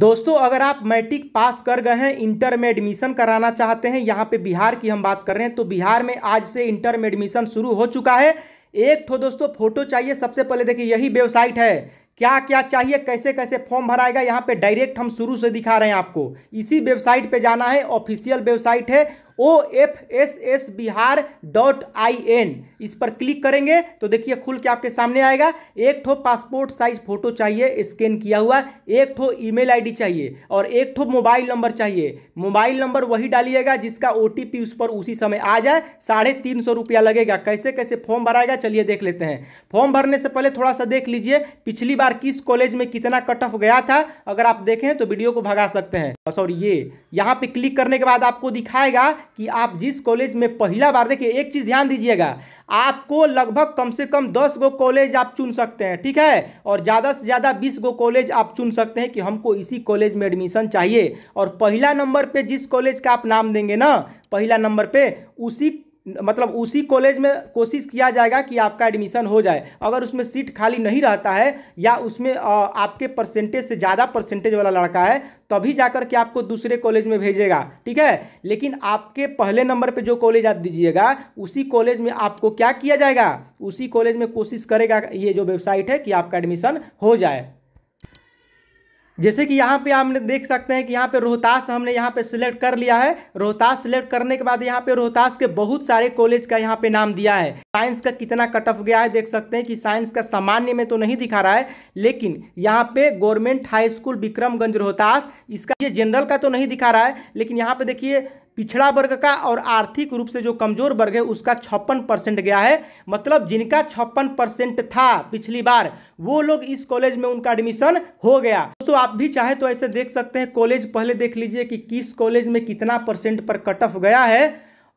दोस्तों अगर आप मैट्रिक पास कर गए हैं इंटर में एडमिशन कराना चाहते हैं यहाँ पे बिहार की हम बात कर रहे हैं तो बिहार में आज से इंटर में एडमिशन शुरू हो चुका है एक तो दोस्तों फोटो चाहिए सबसे पहले देखिए यही वेबसाइट है क्या क्या चाहिए कैसे कैसे फॉर्म भराएगा यहाँ पे डायरेक्ट हम शुरू से दिखा रहे हैं आपको इसी वेबसाइट पे जाना है ऑफिशियल वेबसाइट है O F S S Bihar dot I N इस पर क्लिक करेंगे तो देखिए खुल के आपके सामने आएगा एक ठो पासपोर्ट साइज फोटो चाहिए स्कैन किया हुआ एक ठो ईमेल आईडी चाहिए और एक ठो मोबाइल नंबर चाहिए मोबाइल नंबर वही डालिएगा जिसका ओ उस पर उसी समय आ जाए साढ़े तीन सौ रुपया लगेगा कैसे कैसे फॉर्म भराएगा चलिए देख लेते हैं फॉर्म भरने से पहले थोड़ा सा देख लीजिए पिछली बार किस कॉलेज में कितना कट ऑफ गया था अगर आप देखें तो वीडियो को भगा सकते हैं और ये यहाँ पे क्लिक करने के बाद आपको दिखाएगा कि आप जिस कॉलेज में पहला बार देखिए एक चीज़ ध्यान दीजिएगा आपको लगभग कम से कम दस गो कॉलेज आप चुन सकते हैं ठीक है और ज़्यादा से ज़्यादा बीस गो कॉलेज आप चुन सकते हैं कि हमको इसी कॉलेज में एडमिशन चाहिए और पहला नंबर पे जिस कॉलेज का आप नाम देंगे ना पहला नंबर पे उसी मतलब उसी कॉलेज में कोशिश किया जाएगा कि आपका एडमिशन हो जाए अगर उसमें सीट खाली नहीं रहता है या उसमें आपके परसेंटेज से ज़्यादा परसेंटेज वाला लड़का है तभी जाकर के आपको दूसरे कॉलेज में भेजेगा ठीक है लेकिन आपके पहले नंबर पे जो कॉलेज आप दीजिएगा उसी कॉलेज में आपको क्या किया जाएगा उसी कॉलेज में कोशिश करेगा ये जो वेबसाइट है कि आपका एडमिशन हो जाए जैसे कि यहाँ पे हमने देख सकते हैं कि यहाँ पे रोहतास हमने यहाँ पे सिलेक्ट कर लिया है रोहतास सिलेक्ट करने के बाद यहाँ पे रोहतास के बहुत सारे कॉलेज का यहाँ पे नाम दिया है साइंस का कितना कट ऑफ गया है देख सकते हैं कि साइंस का सामान्य में तो नहीं दिखा रहा है लेकिन यहाँ पे government high school Vikramganj Rohtas इसका ये जनरल का तो नहीं दिखा रहा है लेकिन यहाँ पे देखिए पिछड़ा वर्ग का और आर्थिक रूप से जो कमजोर वर्ग है उसका छप्पन परसेंट गया है मतलब जिनका छप्पन परसेंट था पिछली बार वो लोग इस कॉलेज में उनका एडमिशन हो गया दोस्तों आप भी चाहे तो ऐसे देख सकते हैं कॉलेज पहले देख लीजिए कि किस कॉलेज में कितना परसेंट पर कट ऑफ गया है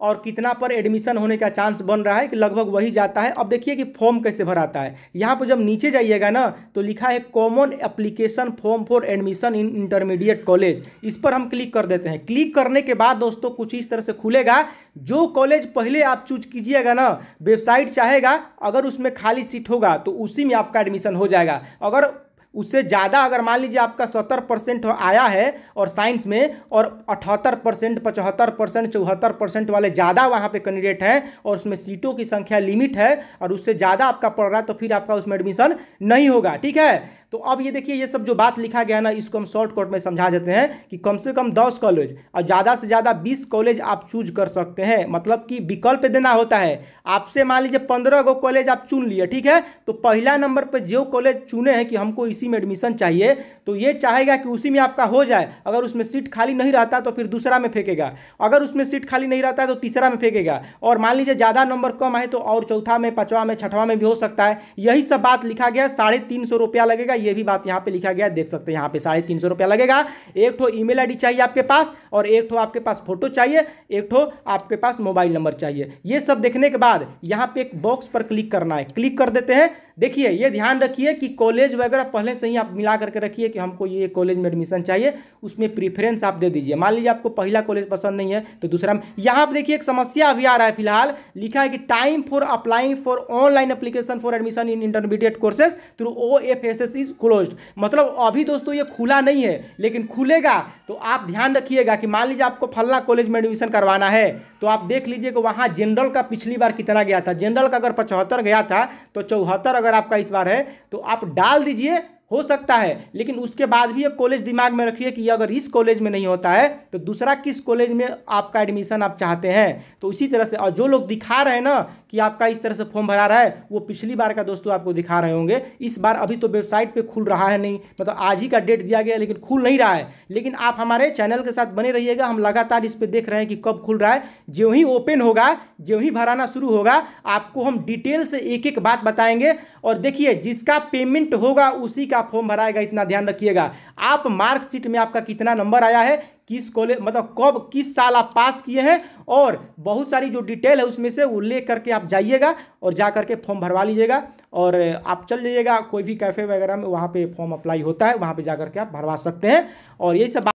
और कितना पर एडमिशन होने का चांस बन रहा है कि लगभग वही जाता है अब देखिए कि फॉर्म कैसे भराता है यहाँ पर जब नीचे जाइएगा ना तो लिखा है common application form for admission in intermediate college इस पर हम क्लिक कर देते हैं क्लिक करने के बाद दोस्तों कुछ इस तरह से खुलेगा जो कॉलेज पहले आप चूज कीजिएगा ना वेबसाइट चाहेगा अगर उसमें खाली सीट होगा तो उसी में आपका एडमिशन हो जाएगा अगर उससे ज़्यादा अगर मान लीजिए आपका सत्तर परसेंट आया है और साइंस में और अठहत्तर परसेंट पचहत्तर परसेंट चौहत्तर परसेंट वाले ज़्यादा वहाँ पे कैंडिडेट हैं और उसमें सीटों की संख्या लिमिट है और उससे ज़्यादा आपका पड़ रहा है तो फिर आपका उसमें एडमिशन नहीं होगा ठीक है तो अब ये देखिए ये सब जो बात लिखा गया है ना इसको हम शॉर्टकट में समझा देते हैं कि कम से कम दस कॉलेज और ज़्यादा से ज़्यादा बीस कॉलेज आप चूज कर सकते हैं मतलब कि विकल्प देना होता है आपसे मान लीजिए पंद्रह गो कॉलेज आप चुन लिए ठीक है तो पहला नंबर पर जो कॉलेज चुने हैं कि हमको इसी में एडमिशन चाहिए तो ये चाहेगा कि उसी में आपका हो जाए अगर उसमें सीट खाली नहीं रहता तो फिर दूसरा में फेंकेगा अगर उसमें सीट खाली नहीं रहता तो तीसरा में फेंकेगा और मान लीजिए ज़्यादा नंबर कम आए तो और चौथा में पाँचवा में छठवा में भी हो सकता है यही सब बात लिखा गया साढ़े तीन सौ रुपया लगेगा ये भी बात यहाँ पे लिखा गया देख सकते हैं यहाँ पे साढ़े तीन सौ रुपया लगेगा एक ठो ईमेल आईडी चाहिए आपके पास और एक ठो आपके पास फोटो चाहिए एक ठो आपके पास मोबाइल नंबर चाहिए ये सब देखने के बाद यहाँ पे एक बॉक्स पर क्लिक करना है क्लिक कर देते हैं देखिए ये ध्यान रखिए कि कॉलेज वगैरह पहले से ही आप मिला करके रखिए कि हमको ये कॉलेज में एडमिशन चाहिए उसमें प्रीफरेंस आप दे दीजिए मान लीजिए आपको पहला कॉलेज पसंद नहीं है तो दूसरा यहाँ पर देखिए एक समस्या अभी आ रहा है फिलहाल लिखा है कि time for applying for online application for admission in intermediate courses through O F S S is close मतलब अभी दोस्तों ये खुला नहीं है लेकिन खुलेगा तो आप ध्यान रखिएगा कि मान लीजिए आपको फल्ला कॉलेज में एडमिशन करवाना है तो आप देख लीजिए कि वहाँ जनरल का पिछली बार कितना गया था जनरल का अगर पचहत्तर गया था तो चौहत्तर अगर अगर आपका इस बार है तो आप डाल दीजिए हो सकता है लेकिन उसके बाद भी ये कॉलेज दिमाग में रखिए कि अगर इस कॉलेज में नहीं होता है तो दूसरा किस कॉलेज में आपका एडमिशन आप चाहते हैं तो उसी तरह से और जो लोग दिखा रहे हैं ना कि आपका इस तरह से फॉर्म भरा रहा है वो पिछली बार का दोस्तों आपको दिखा रहे होंगे इस बार अभी तो वेबसाइट पर खुल रहा है नहीं मतलब आज ही का डेट दिया गया लेकिन खुल नहीं रहा है लेकिन आप हमारे चैनल के साथ बने रहिएगा हम लगातार इस पर देख रहे हैं कि कब खुल रहा है ज्यों ही ओपन होगा ज्यों ही भराना शुरू होगा आपको हम डिटेल से एक एक बात बताएंगे और देखिए जिसका पेमेंट होगा उसी का का फॉर्म भराएगा इतना ध्यान रखिएगा आप मार्कशीट में आपका कितना नंबर आया है किस कॉलेज मतलब कब किस साल आप पास किए हैं और बहुत सारी जो डिटेल है उसमें से वो ले करके आप जाइएगा और जा करके फॉर्म भरवा लीजिएगा और आप चल जाइएगा कोई भी कैफ़े वगैरह में वहाँ पे फॉर्म अप्लाई होता है वहाँ पे जा करके आप भरवा सकते हैं और यही सब